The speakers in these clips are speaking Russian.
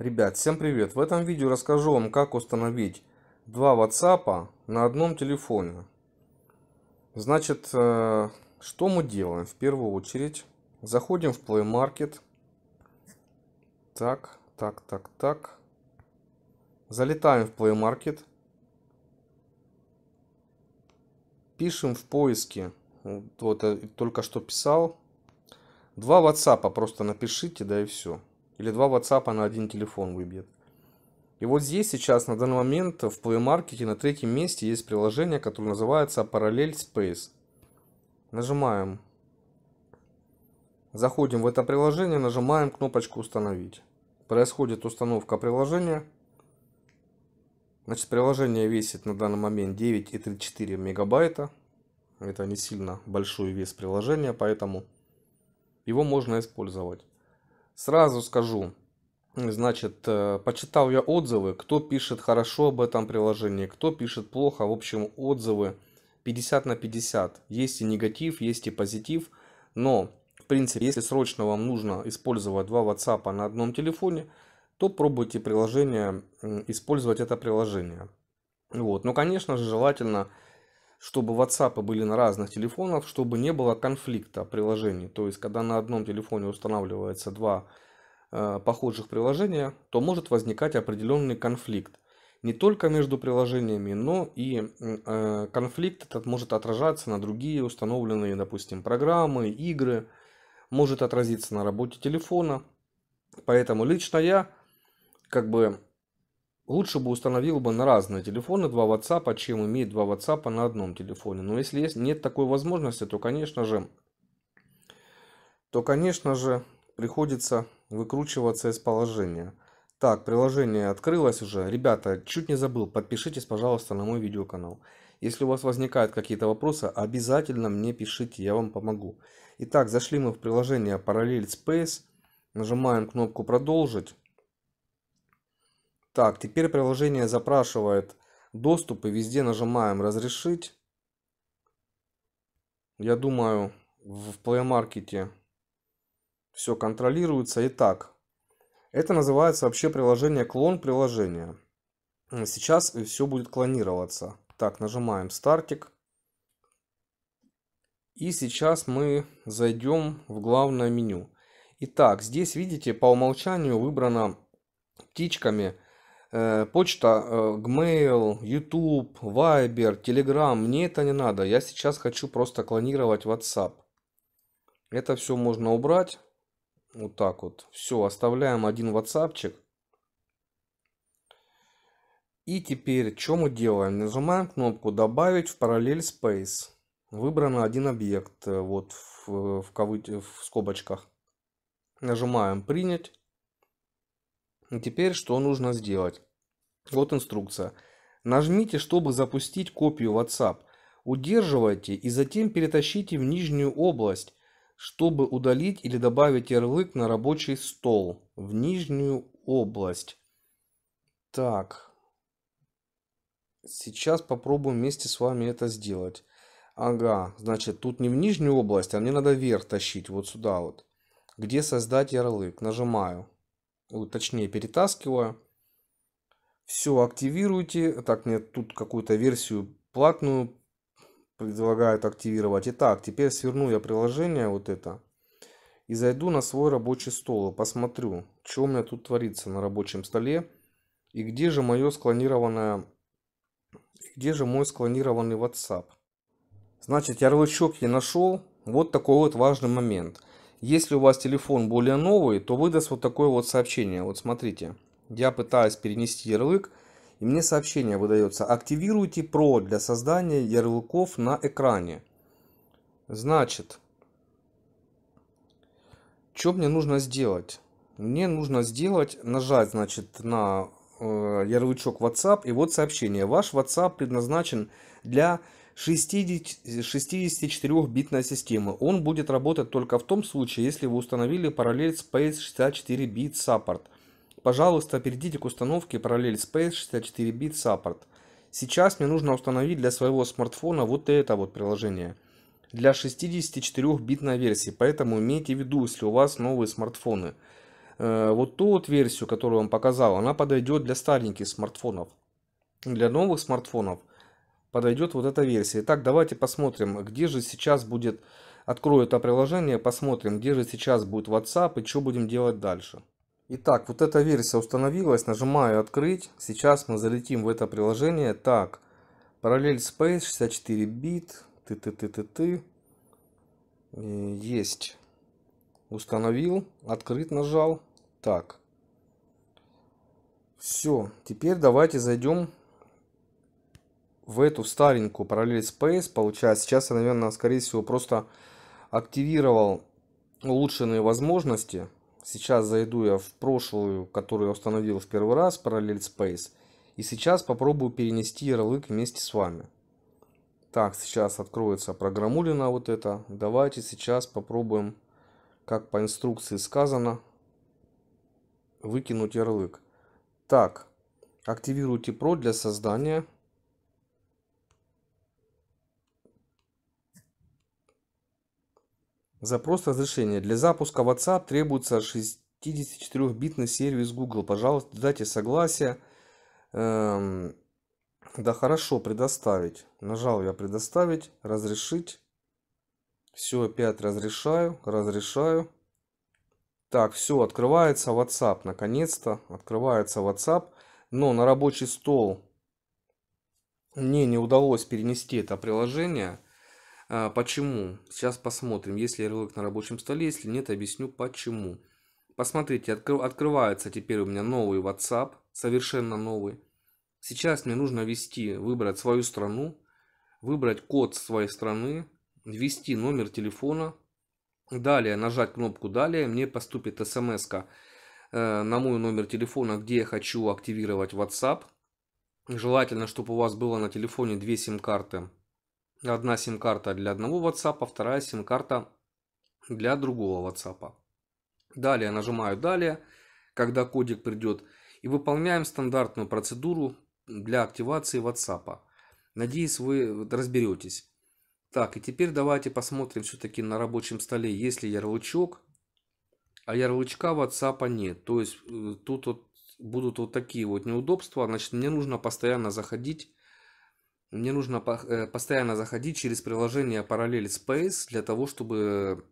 Ребят, всем привет! В этом видео расскажу вам, как установить два WhatsApp на одном телефоне. Значит, э, что мы делаем? В первую очередь, заходим в Play Market. Так, так, так, так. Залетаем в Play Market. Пишем в поиске. Вот э, только что писал. Два WhatsApp просто напишите, да и все. Или два WhatsApp на один телефон выбьет. И вот здесь сейчас, на данный момент, в Play Market на третьем месте есть приложение, которое называется Parallel Space. Нажимаем. Заходим в это приложение, нажимаем кнопочку «Установить». Происходит установка приложения. Значит, приложение весит на данный момент 9,34 мегабайта. Это не сильно большой вес приложения, поэтому его можно использовать. Сразу скажу, значит, э, почитал я отзывы, кто пишет хорошо об этом приложении, кто пишет плохо, в общем, отзывы 50 на 50. Есть и негатив, есть и позитив, но, в принципе, если срочно вам нужно использовать два WhatsApp на одном телефоне, то пробуйте приложение, использовать это приложение. Вот. Но, конечно же, желательно чтобы WhatsApp были на разных телефонах, чтобы не было конфликта приложений. То есть, когда на одном телефоне устанавливается два э, похожих приложения, то может возникать определенный конфликт. Не только между приложениями, но и э, конфликт этот может отражаться на другие установленные, допустим, программы, игры, может отразиться на работе телефона. Поэтому лично я как бы Лучше бы установил бы на разные телефоны два WhatsApp, чем иметь два WhatsApp на одном телефоне. Но если есть, нет такой возможности, то, конечно же, то, конечно же, приходится выкручиваться из положения. Так, приложение открылось уже. Ребята, чуть не забыл, подпишитесь, пожалуйста, на мой видеоканал. Если у вас возникают какие-то вопросы, обязательно мне пишите, я вам помогу. Итак, зашли мы в приложение Параллель Space, нажимаем кнопку «Продолжить». Так, теперь приложение запрашивает доступ и везде нажимаем разрешить. Я думаю, в Play Market все контролируется. Итак, это называется вообще приложение клон приложения. Сейчас все будет клонироваться. Так, нажимаем стартик. И сейчас мы зайдем в главное меню. Итак, здесь видите, по умолчанию выбрано птичками Э, почта, э, Gmail, YouTube, Viber, Telegram. Мне это не надо. Я сейчас хочу просто клонировать WhatsApp. Это все можно убрать. Вот так вот. Все, оставляем один WhatsAppчик. И теперь, что мы делаем? Нажимаем кнопку «Добавить в параллель Space». Выбрано один объект, э, вот в, в, в скобочках. Нажимаем «Принять». Теперь что нужно сделать? Вот инструкция. Нажмите, чтобы запустить копию WhatsApp. Удерживайте и затем перетащите в нижнюю область, чтобы удалить или добавить ярлык на рабочий стол. В нижнюю область. Так. Сейчас попробуем вместе с вами это сделать. Ага, значит, тут не в нижнюю область, а мне надо вверх тащить, вот сюда вот. Где создать ярлык? Нажимаю точнее перетаскиваю. Все активируйте. Так, мне тут какую-то версию платную предлагают активировать. Итак, теперь сверну я приложение вот это. И зайду на свой рабочий стол и посмотрю, что у меня тут творится на рабочем столе. И где же мое склонированное... Где же мой склонированный WhatsApp? Значит, ярлычок я нашел. Вот такой вот важный момент – если у вас телефон более новый, то выдаст вот такое вот сообщение. Вот смотрите, я пытаюсь перенести ярлык, и мне сообщение выдается. Активируйте Pro для создания ярлыков на экране. Значит, что мне нужно сделать? Мне нужно сделать, нажать, значит, на э, ярлычок WhatsApp, и вот сообщение. Ваш WhatsApp предназначен для 64-битная система. Он будет работать только в том случае, если вы установили параллель Space 64 бит Support. Пожалуйста, перейдите к установке параллель Space 64 бит Support. Сейчас мне нужно установить для своего смартфона вот это вот приложение. Для 64-битной версии, поэтому имейте в виду, если у вас новые смартфоны. Э, вот ту вот версию, которую я вам показал, она подойдет для стареньких смартфонов. Для новых смартфонов – подойдет вот эта версия. Итак, давайте посмотрим, где же сейчас будет, открою это приложение, посмотрим, где же сейчас будет WhatsApp и что будем делать дальше. Итак, вот эта версия установилась, нажимаю открыть. Сейчас мы залетим в это приложение. Так, параллель Space 64 бит, ты ты ты ты ты есть. Установил, открыть нажал. Так, все, теперь давайте зайдем в эту старенькую параллель Space, получается, сейчас я, наверное, скорее всего, просто активировал улучшенные возможности. Сейчас зайду я в прошлую, которую установил в первый раз, параллель Space. И сейчас попробую перенести ярлык вместе с вами. Так, сейчас откроется программулина вот это. Давайте сейчас попробуем, как по инструкции сказано, выкинуть ярлык. Так, активируйте про для создания Запрос разрешения. Для запуска WhatsApp требуется 64-битный сервис Google. Пожалуйста, дайте согласие. Эм, да хорошо, предоставить. Нажал я предоставить, разрешить. Все, опять разрешаю, разрешаю. Так, все, открывается WhatsApp. Наконец-то открывается WhatsApp. Но на рабочий стол мне не удалось перенести это приложение. А, почему? Сейчас посмотрим, есть ли ярлык на рабочем столе, если нет, объясню почему. Посмотрите, откры, открывается теперь у меня новый WhatsApp, совершенно новый. Сейчас мне нужно ввести, выбрать свою страну, выбрать код своей страны, ввести номер телефона. Далее нажать кнопку «Далее», мне поступит смс э, на мой номер телефона, где я хочу активировать WhatsApp. Желательно, чтобы у вас было на телефоне две сим-карты Одна сим-карта для одного WhatsApp, вторая сим-карта для другого WhatsApp. Далее нажимаю «Далее», когда кодик придет, и выполняем стандартную процедуру для активации WhatsApp. Надеюсь, вы разберетесь. Так, и теперь давайте посмотрим все-таки на рабочем столе, есть ли ярлычок. А ярлычка WhatsApp нет. То есть э, тут вот будут вот такие вот неудобства. Значит, мне нужно постоянно заходить мне нужно э, постоянно заходить через приложение Parallel Space для того, чтобы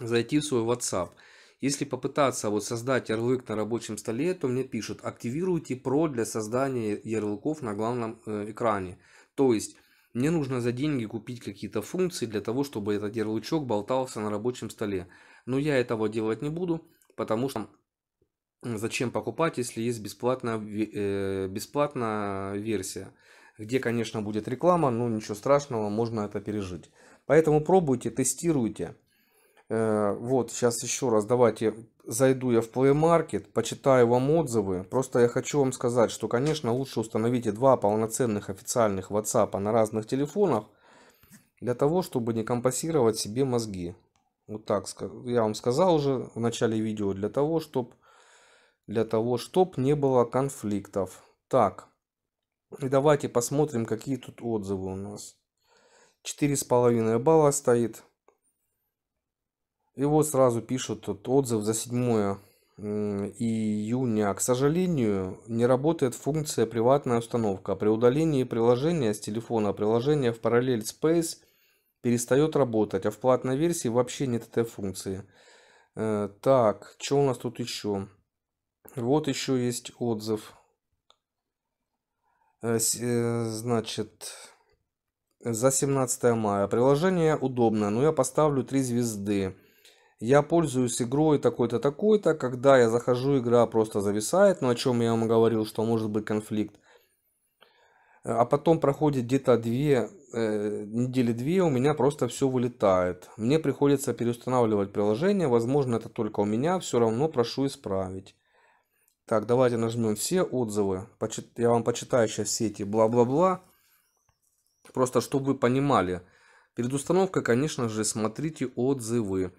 зайти в свой WhatsApp. Если попытаться вот создать ярлык на рабочем столе, то мне пишут «Активируйте PRO для создания ярлыков на главном э, экране». То есть мне нужно за деньги купить какие-то функции для того, чтобы этот ярлычок болтался на рабочем столе. Но я этого делать не буду, потому что зачем покупать, если есть бесплатная, э, бесплатная версия где, конечно, будет реклама, но ничего страшного, можно это пережить. Поэтому пробуйте, тестируйте. Э, вот, сейчас еще раз давайте зайду я в Play Market, почитаю вам отзывы. Просто я хочу вам сказать, что, конечно, лучше установите два полноценных официальных WhatsApp на разных телефонах, для того, чтобы не компасировать себе мозги. Вот так я вам сказал уже в начале видео, для того, чтобы для того, чтобы не было конфликтов. Так, Э, давайте посмотрим, какие тут отзывы у нас. 4,5 балла стоит. И вот сразу пишут тут отзыв за 7 июня. К сожалению, не работает функция «Приватная установка». При удалении приложения с телефона приложение в параллель Space перестает работать, а в платной версии вообще нет этой функции. Э, так, что у нас тут еще? Вот еще есть отзыв. Э, э, значит, за 17 мая. Приложение удобно но я поставлю 3 звезды. Я пользуюсь игрой такой-то, такой-то. Когда я захожу, игра просто зависает. Но о чем я вам говорил, что может быть конфликт. Э, а потом проходит где-то две э, недели две у меня просто все вылетает. Мне приходится переустанавливать приложение. Возможно, это только у меня. Все равно прошу исправить. Так, давайте нажмем все отзывы. Я вам почитаю сейчас все эти бла-бла-бла. Просто, чтобы вы понимали. Перед установкой, конечно же, смотрите отзывы.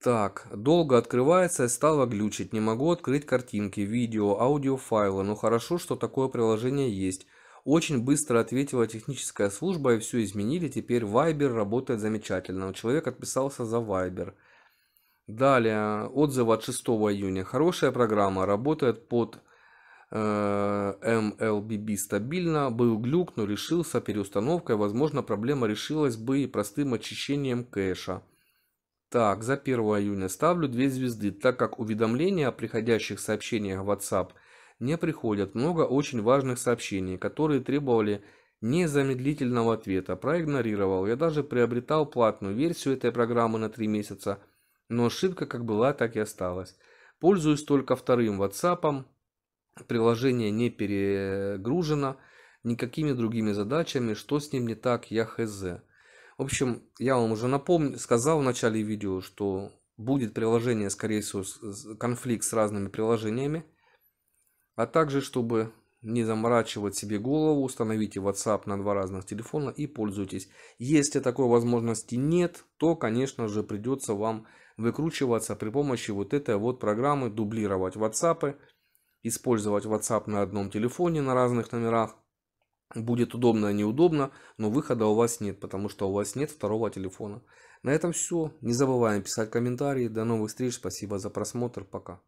Так, долго открывается и стало глючить. Не могу открыть картинки, видео, аудиофайлы. Но ну, хорошо, что такое приложение есть. Очень быстро ответила техническая служба и все изменили. Теперь Viber работает замечательно. Человек отписался за Viber. Далее, отзывы от 6 июня. Хорошая программа, работает под э, MLBB стабильно. Был глюк, но решился переустановкой. Возможно, проблема решилась бы и простым очищением кэша. Так, за 1 июня ставлю 2 звезды, так как уведомления о приходящих сообщениях в WhatsApp не приходят. Много очень важных сообщений, которые требовали незамедлительного ответа. Проигнорировал. Я даже приобретал платную версию этой программы на 3 месяца – но ошибка как была, так и осталась. Пользуюсь только вторым WhatsApp. Приложение не перегружено никакими другими задачами. Что с ним не так, я хз. В общем, я вам уже напомню, сказал в начале видео, что будет приложение, скорее всего, конфликт с разными приложениями. А также, чтобы не заморачивать себе голову, установите WhatsApp на два разных телефона и пользуйтесь. Если такой возможности нет, то, конечно же, придется вам выкручиваться при помощи вот этой вот программы, дублировать WhatsApp, использовать WhatsApp на одном телефоне на разных номерах. Будет удобно, а неудобно, но выхода у вас нет, потому что у вас нет второго телефона. На этом все. Не забываем писать комментарии. До новых встреч. Спасибо за просмотр. Пока.